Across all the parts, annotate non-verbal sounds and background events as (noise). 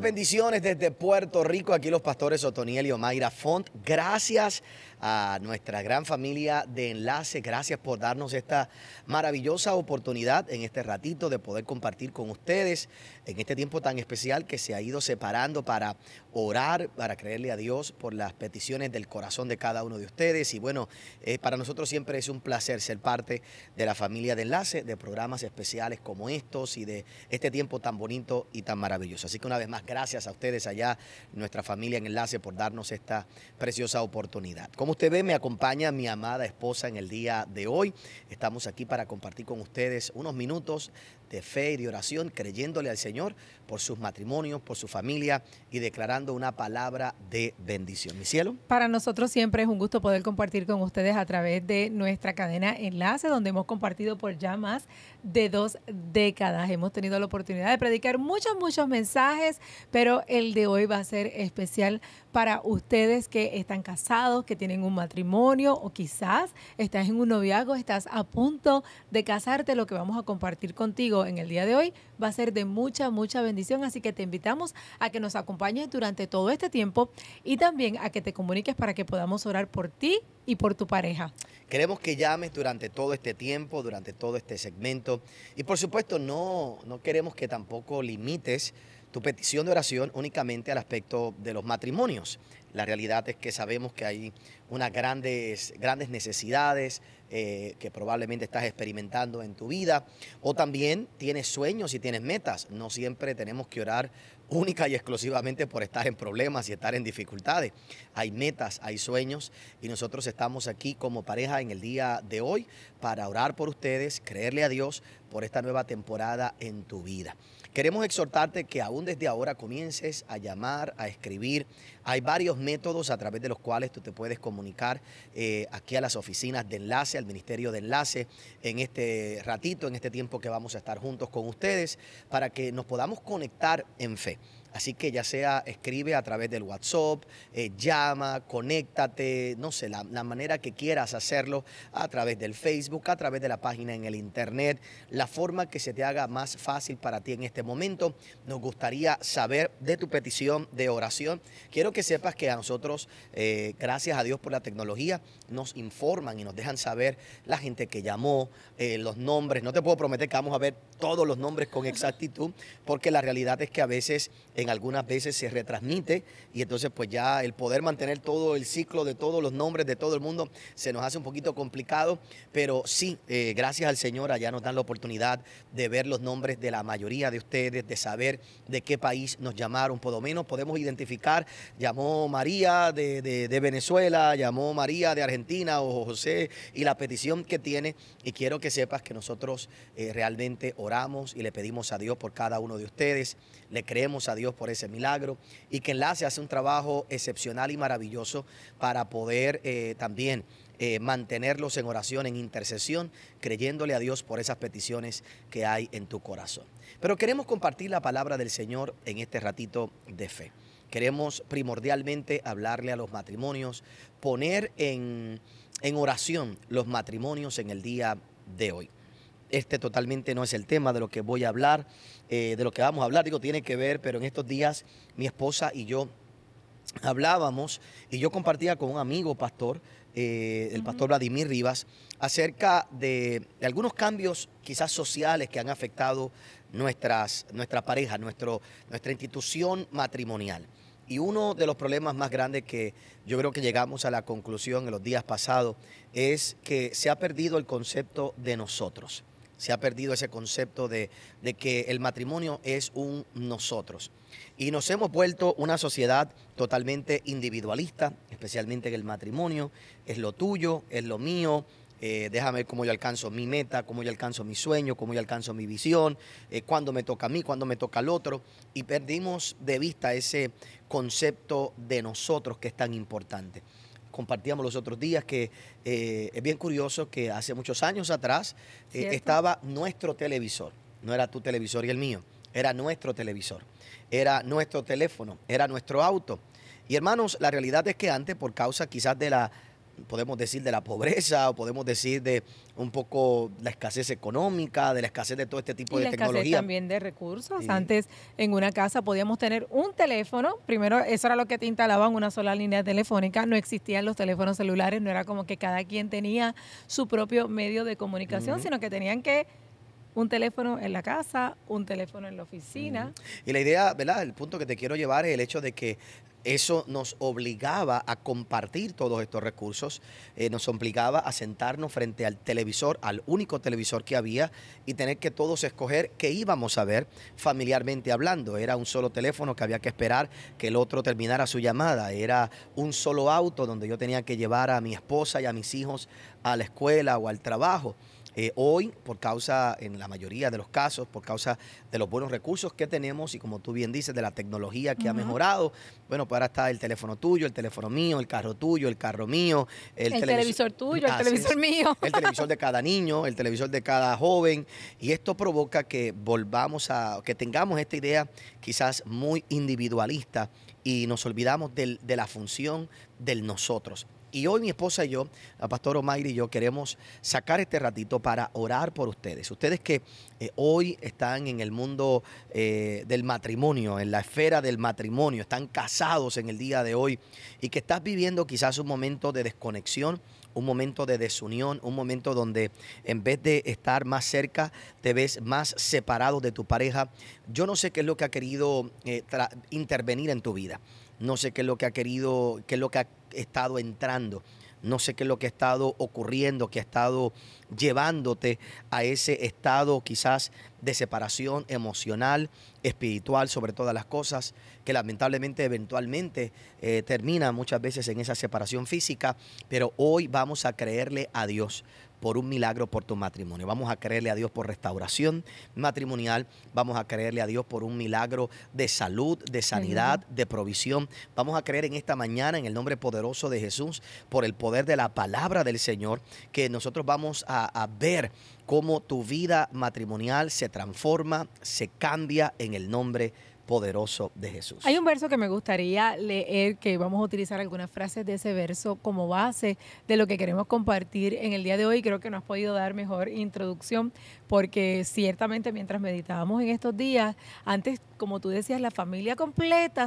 bendiciones desde Puerto Rico. Aquí los pastores Otoniel y Omaira Font. Gracias a nuestra gran familia de Enlace. Gracias por darnos esta maravillosa oportunidad en este ratito de poder compartir con ustedes en este tiempo tan especial que se ha ido separando para orar, para creerle a Dios por las peticiones del corazón de cada uno de ustedes. Y bueno, eh, para nosotros siempre es un placer ser parte de la familia de Enlace, de programas especiales como estos y de este tiempo tan bonito y tan maravilloso. Así que una vez más, gracias a ustedes allá, nuestra familia en Enlace, por darnos esta preciosa oportunidad. Como usted ve, me acompaña mi amada esposa en el día de hoy. Estamos aquí para compartir con ustedes unos minutos de fe y de oración, creyéndole al Señor por sus matrimonios, por su familia y declarando una palabra de bendición. Mi cielo. Para nosotros siempre es un gusto poder compartir con ustedes a través de nuestra cadena Enlace, donde hemos compartido por ya más de dos décadas. Hemos tenido la oportunidad de predicar muchos, muchos mensajes, pero el de hoy va a ser especial para ustedes que están casados, que tienen un matrimonio o quizás estás en un noviazgo, estás a punto de casarte, lo que vamos a compartir contigo en el día de hoy va a ser de mucha, mucha bendición. Así que te invitamos a que nos acompañes durante todo este tiempo y también a que te comuniques para que podamos orar por ti y por tu pareja. Queremos que llames durante todo este tiempo, durante todo este segmento. Y por supuesto, no, no queremos que tampoco limites tu petición de oración únicamente al aspecto de los matrimonios. La realidad es que sabemos que hay unas grandes, grandes necesidades, eh, que probablemente estás experimentando en tu vida, o también tienes sueños y tienes metas. No siempre tenemos que orar única y exclusivamente por estar en problemas y estar en dificultades. Hay metas, hay sueños y nosotros estamos aquí como pareja en el día de hoy para orar por ustedes, creerle a Dios por esta nueva temporada en tu vida. Queremos exhortarte que aún desde ahora comiences a llamar, a escribir. Hay varios métodos a través de los cuales tú te puedes comunicar eh, aquí a las oficinas de enlace, al Ministerio de Enlace, en este ratito, en este tiempo que vamos a estar juntos con ustedes, para que nos podamos conectar en fe. Así que ya sea escribe a través del WhatsApp, eh, llama, conéctate, no sé, la, manera que quieras hacerlo, a través del Facebook, a través de la página en el Internet, la forma que se te haga más fácil para ti en este momento. Nos gustaría saber de tu petición de oración. Quiero que sepas que a nosotros, eh, gracias a Dios por la tecnología, nos informan y nos dejan saber la gente que llamó, eh, los nombres. No te puedo prometer que vamos a ver todos los nombres con exactitud, porque la realidad es que a veces en algunas veces se retransmite y entonces pues ya el poder mantener todo el ciclo de todos los nombres de todo el mundo se nos hace un poquito complicado, pero sí, eh, gracias al Señor allá nos dan la oportunidad de ver los nombres de la mayoría de ustedes, de saber de qué país nos llamaron, por lo menos podemos identificar, llamó María de, Venezuela, llamó María de Argentina o José y la petición que tiene y quiero que sepas que nosotros eh, realmente oramos y le pedimos a Dios por cada uno de ustedes, le creemos a Dios por ese milagro y que Enlace hace un trabajo excepcional y maravilloso para poder eh, también eh, mantenerlos en oración, en intercesión, creyéndole a Dios por esas peticiones que hay en tu corazón. Pero queremos compartir la palabra del Señor en este ratito de fe. Queremos primordialmente hablarle a los matrimonios, poner en, en oración los matrimonios en el día de hoy este totalmente no es el tema de lo que voy a hablar, eh, de lo que vamos a hablar, digo, tiene que ver, pero en estos días mi esposa y yo hablábamos y yo compartía con un amigo pastor, eh, el pastor Vladimir Rivas, acerca de, algunos cambios quizás sociales que han afectado nuestras, nuestra pareja, nuestro, nuestra institución matrimonial. Y uno de los problemas más grandes que yo creo que llegamos a la conclusión en los días pasados es que se ha perdido el concepto de nosotros. Se ha perdido ese concepto de, que el matrimonio es un nosotros. Y nos hemos vuelto una sociedad totalmente individualista, especialmente en el matrimonio. Es lo tuyo, es lo mío, eh, déjame ver cómo yo alcanzo mi meta, cómo yo alcanzo mi sueño, cómo yo alcanzo mi visión, eh, cuándo me toca a mí, cuándo me toca al otro. Y perdimos de vista ese concepto de nosotros que es tan importante compartíamos los otros días, que eh, es bien curioso que hace muchos años atrás eh, estaba nuestro televisor, no era tu televisor y el mío, era nuestro televisor, era nuestro teléfono, era nuestro auto. Y hermanos, la realidad es que antes, por causa quizás de la podemos decir, de la pobreza, o podemos decir de un poco la escasez económica, de la escasez de todo este tipo de la tecnología. Escasez también de recursos. Antes en una casa podíamos tener un teléfono, primero eso era lo que te instalaban, una sola línea telefónica, no existían los teléfonos celulares, no era como que cada quien tenía su propio medio de comunicación, sino que tenían que un teléfono en la casa, un teléfono en la oficina. Y la idea, ¿verdad? El punto que te quiero llevar es el hecho de que eso nos obligaba a compartir todos estos recursos, eh, nos obligaba a sentarnos frente al televisor, al único televisor que había, y tener que todos escoger qué íbamos a ver familiarmente hablando. Era un solo teléfono que había que esperar que el otro terminara su llamada, era un solo auto donde yo tenía que llevar a mi esposa y a mis hijos a la escuela o al trabajo. Eh, hoy, por causa, en la mayoría de los casos, por causa de los buenos recursos que tenemos y como tú bien dices, de la tecnología que ha mejorado, bueno, pues ahora está el teléfono tuyo, el teléfono mío, el carro tuyo, el carro mío, el, televisor, tuyo, el televisor mío. El televisor de cada niño, el televisor de cada joven. Y esto provoca que volvamos a, que tengamos esta idea quizás muy individualista y nos olvidamos de la función del nosotros. Y hoy mi esposa y yo, la pastora Omairi y yo, queremos sacar este ratito para orar por ustedes. Ustedes que eh, hoy están en el mundo eh, del matrimonio, en la esfera del matrimonio, están casados en el día de hoy y que estás viviendo quizás un momento de desconexión, un momento de desunión, un momento donde en vez de estar más cerca, te ves más separado de tu pareja. Yo no sé qué es lo que ha querido eh, intervenir en tu vida. No sé qué es lo que ha querido, qué es lo que ha estado entrando. No sé qué es lo que ha estado ocurriendo, que ha estado llevándote a ese estado quizás de separación emocional, espiritual, sobre todas las cosas, que lamentablemente eventualmente eh, termina muchas veces en esa separación física, pero hoy vamos a creerle a Dios por un milagro por tu matrimonio. Vamos a creerle a Dios por restauración matrimonial, vamos a creerle a Dios por un milagro de salud, de sanidad, de provisión. Vamos a creer en esta mañana, en el nombre poderoso de Jesús, por el poder de la palabra del Señor, que nosotros vamos a, ver cómo tu vida matrimonial se transforma, se cambia en el nombre de poderoso de Jesús. Hay un verso que me gustaría leer, que vamos a utilizar algunas frases de ese verso como base de lo que queremos compartir en el día de hoy. Creo que no has podido dar mejor introducción, porque ciertamente mientras meditábamos en estos días, antes, como tú decías, la familia completa,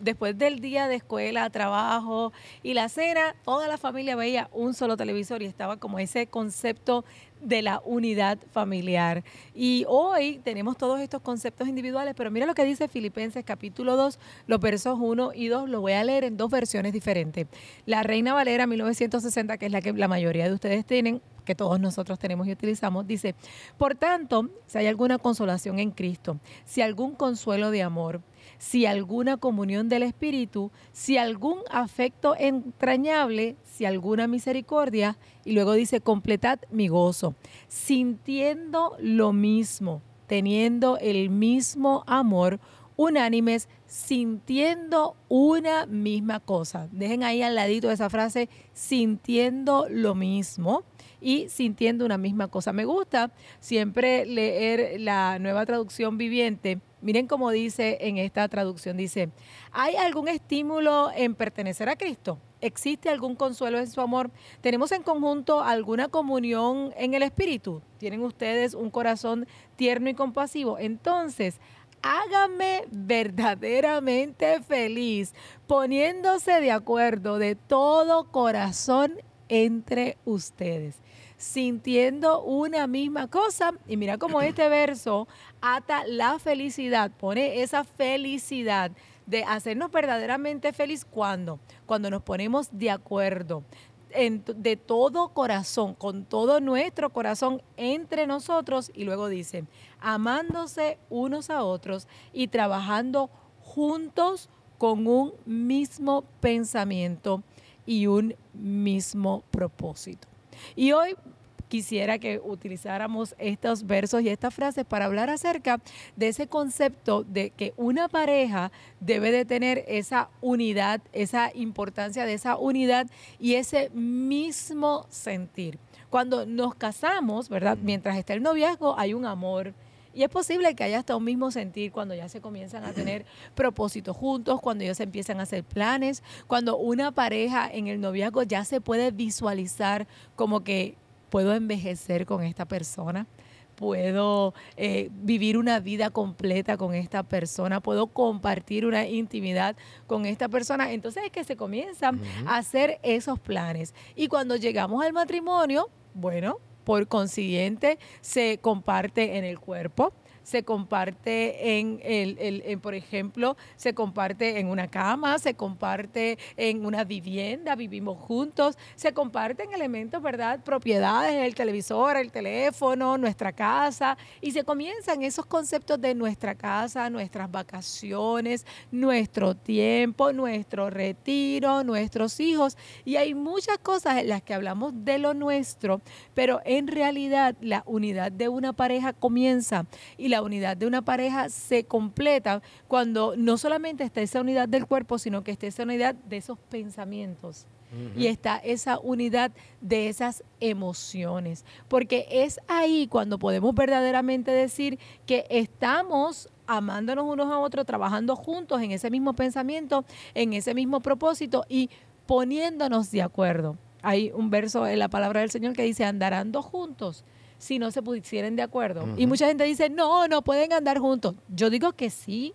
después del día de escuela, trabajo y la cena, toda la familia veía un solo televisor y estaba como ese concepto de la unidad familiar. Y hoy tenemos todos estos conceptos individuales, pero mira lo que dice Filipenses capítulo 2, los versos 1 y 2, lo voy a leer en dos versiones diferentes. La Reina Valera 1960, que es la que la mayoría de ustedes tienen, que todos nosotros tenemos y utilizamos, dice, por tanto, si hay alguna consolación en Cristo, si algún consuelo de amor, si alguna comunión del Espíritu, si algún afecto entrañable, si alguna misericordia, y luego dice, completad mi gozo, sintiendo lo mismo, teniendo el mismo amor, unánimes, sintiendo una misma cosa. Dejen ahí al ladito esa frase, sintiendo lo mismo y sintiendo una misma cosa. Me gusta siempre leer la nueva traducción viviente. Miren cómo dice en esta traducción, dice, ¿hay algún estímulo en pertenecer a Cristo? ¿Existe algún consuelo en su amor? ¿Tenemos en conjunto alguna comunión en el Espíritu? ¿Tienen ustedes un corazón tierno y compasivo? Entonces, hágame verdaderamente feliz, poniéndose de acuerdo de todo corazón entre ustedes, sintiendo una misma cosa. Y mira cómo este (clears throat) verso ata la felicidad, pone esa felicidad de hacernos verdaderamente feliz cuando, cuando nos ponemos de acuerdo, de todo corazón, con todo nuestro corazón entre nosotros y luego dice, amándose unos a otros y trabajando juntos con un mismo pensamiento y un mismo propósito. Y hoy quisiera que utilizáramos estos versos y estas frases para hablar acerca de ese concepto de que una pareja debe de tener esa unidad, esa importancia de esa unidad y ese mismo sentir. Cuando nos casamos, ¿verdad? Mientras está el noviazgo, hay un amor, y es posible que haya hasta un mismo sentir cuando ya se comienzan a tener (clears throat) propósitos juntos, cuando ya se empiezan a hacer planes, cuando una pareja en el noviazgo ya se puede visualizar como que puedo envejecer con esta persona, puedo eh, vivir una vida completa con esta persona, puedo compartir una intimidad con esta persona. Entonces es que se comienzan a hacer esos planes. Y cuando llegamos al matrimonio, bueno, por consiguiente se comparte en el cuerpo, se comparte en, el, por ejemplo, se comparte en una cama, se comparte en una vivienda, vivimos juntos, se comparten elementos, ¿verdad? Propiedades, el televisor, el teléfono, nuestra casa, y se comienzan esos conceptos de nuestra casa, nuestras vacaciones, nuestro tiempo, nuestro retiro, nuestros hijos, y hay muchas cosas en las que hablamos de lo nuestro, pero en realidad la unidad de una pareja comienza y la la unidad de una pareja se completa cuando no solamente está esa unidad del cuerpo, sino que está esa unidad de esos pensamientos. Y está esa unidad de esas emociones, porque es ahí cuando podemos verdaderamente decir que estamos amándonos unos a otros, trabajando juntos en ese mismo pensamiento, en ese mismo propósito y poniéndonos de acuerdo. Hay un verso en la palabra del Señor que dice, andarán dos juntos si no se pusieran de acuerdo. Y mucha gente dice, no, no pueden andar juntos. Yo digo que sí,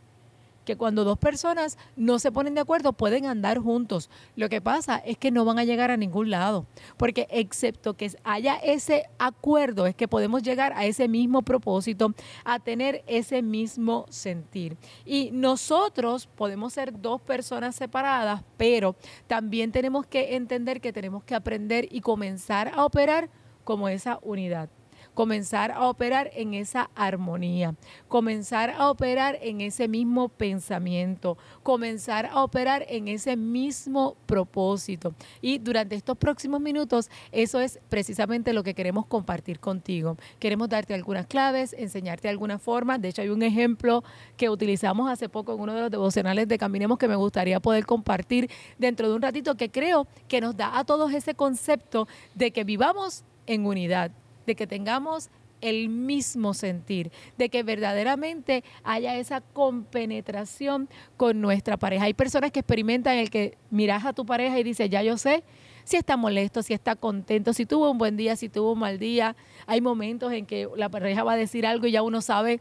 que cuando dos personas no se ponen de acuerdo pueden andar juntos. Lo que pasa es que no van a llegar a ningún lado, porque excepto que haya ese acuerdo es que podemos llegar a ese mismo propósito, a tener ese mismo sentir. Y nosotros podemos ser dos personas separadas, pero también tenemos que entender que tenemos que aprender y comenzar a operar como esa unidad comenzar a operar en esa armonía, comenzar a operar en ese mismo pensamiento, comenzar a operar en ese mismo propósito. Y durante estos próximos minutos, eso es precisamente lo que queremos compartir contigo. Queremos darte algunas claves, enseñarte alguna forma. De hecho, hay un ejemplo que utilizamos hace poco en uno de los devocionales de Caminemos que me gustaría poder compartir dentro de un ratito que creo que nos da a todos ese concepto de que vivamos en unidad, de que tengamos el mismo sentir, de que verdaderamente haya esa compenetración con nuestra pareja. Hay personas que experimentan el que miras a tu pareja y dices, ya yo sé si está molesto, si está contento, si tuvo un buen día, si tuvo un mal día. Hay momentos en que la pareja va a decir algo y ya uno sabe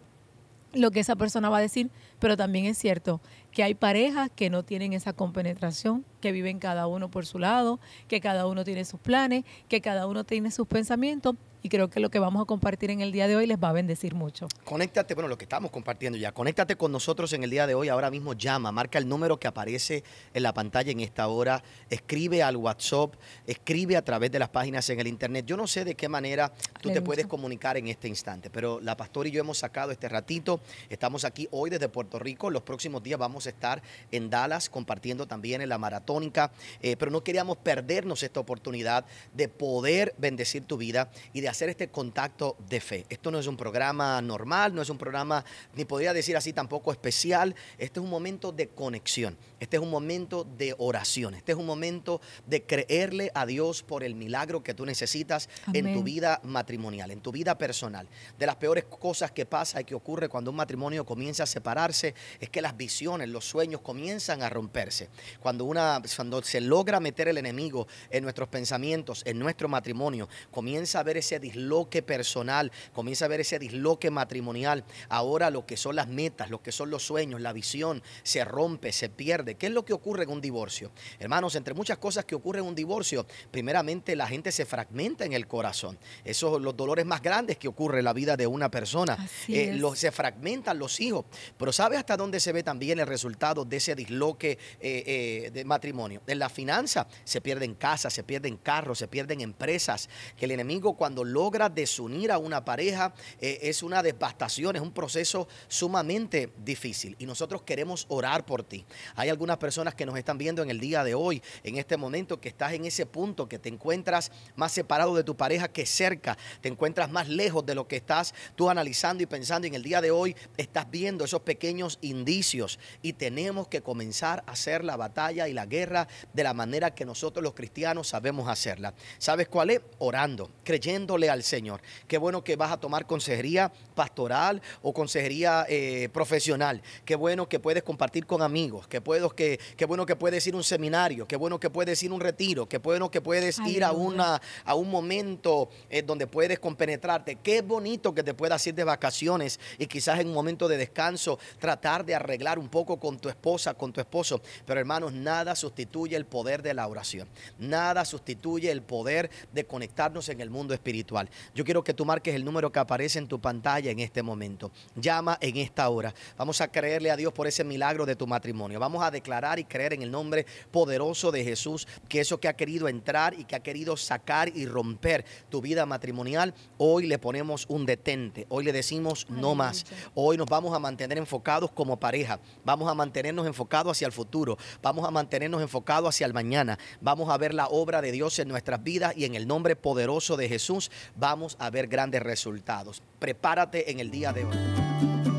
lo que esa persona va a decir, pero también es cierto que hay parejas que no tienen esa compenetración, que viven cada uno por su lado, que cada uno tiene sus planes, que cada uno tiene sus pensamientos y creo que lo que vamos a compartir en el día de hoy les va a bendecir mucho. Conéctate, bueno, lo que estamos compartiendo ya, conéctate con nosotros en el día de hoy, ahora mismo llama, marca el número que aparece en la pantalla en esta hora, escribe al WhatsApp, escribe a través de las páginas en el Internet. Yo no sé de qué manera tú te puedes comunicar en este instante, pero la pastora y yo hemos sacado este ratito, estamos aquí hoy desde Puerto Rico, los próximos días vamos a estar en Dallas compartiendo también en la maratónica, eh, pero no queríamos perdernos esta oportunidad de poder bendecir tu vida y de hacer este contacto de fe. Esto no es un programa normal, no es un programa, ni podría decir así tampoco especial. Este es un momento de conexión, este es un momento de oración, este es un momento de creerle a Dios por el milagro que tú necesitas en tu vida matrimonial, en tu vida personal. De las peores cosas que pasa y que ocurre cuando un matrimonio comienza a separarse es que las visiones, los sueños comienzan a romperse. Cuando, una, cuando se logra meter el enemigo en nuestros pensamientos, en nuestro matrimonio, comienza a ver ese disloque personal, comienza a ver ese disloque matrimonial. Ahora lo que son las metas, lo que son los sueños, la visión, se rompe, se pierde. ¿Qué es lo que ocurre en un divorcio? Hermanos, entre muchas cosas que ocurre en un divorcio, primeramente la gente se fragmenta en el corazón. Esos son los dolores más grandes que ocurre en la vida de una persona. Eh, los, se fragmentan los hijos. Pero ¿sabe hasta dónde se ve también el resultado de ese disloque eh, eh, de matrimonio? En la finanza se pierden casas, se pierden carros, se pierden empresas. Que el enemigo cuando logra desunir a una pareja, eh, es una devastación, es un proceso sumamente difícil. Y nosotros queremos orar por ti. Hay algunas personas que nos están viendo en el día de hoy, en este momento, que estás en ese punto, que te encuentras más separado de tu pareja que cerca, te encuentras más lejos de lo que estás tú analizando y pensando. Y en el día de hoy estás viendo esos pequeños indicios y tenemos que comenzar a hacer la batalla y la guerra de la manera que nosotros los cristianos sabemos hacerla. ¿Sabes cuál es? Orando, creyendo al Señor. Qué bueno que vas a tomar consejería pastoral o consejería eh, profesional. Qué bueno que puedes compartir con amigos. Qué, que, qué bueno que puedes ir a un seminario. Qué bueno que puedes ir a un retiro. Qué bueno que puedes ir a, una, a un momento eh, donde puedes compenetrarte. Qué bonito que te puedas ir de vacaciones y quizás en un momento de descanso tratar de arreglar un poco con tu esposa, con tu esposo. Pero hermanos, nada sustituye el poder de la oración. Nada sustituye el poder de conectarnos en el mundo espiritual. Yo quiero que tú marques el número que aparece en tu pantalla en este momento. Llama en esta hora. Vamos a creerle a Dios por ese milagro de tu matrimonio. Vamos a declarar y creer en el nombre poderoso de Jesús que eso que ha querido entrar y que ha querido sacar y romper tu vida matrimonial, hoy le ponemos un detente. Hoy le decimos no más. Hoy nos vamos a mantener enfocados como pareja. Vamos a mantenernos enfocados hacia el futuro. Vamos a mantenernos enfocados hacia el mañana. Vamos a ver la obra de Dios en nuestras vidas y en el nombre poderoso de Jesús vamos a ver grandes resultados. Prepárate en el día de hoy.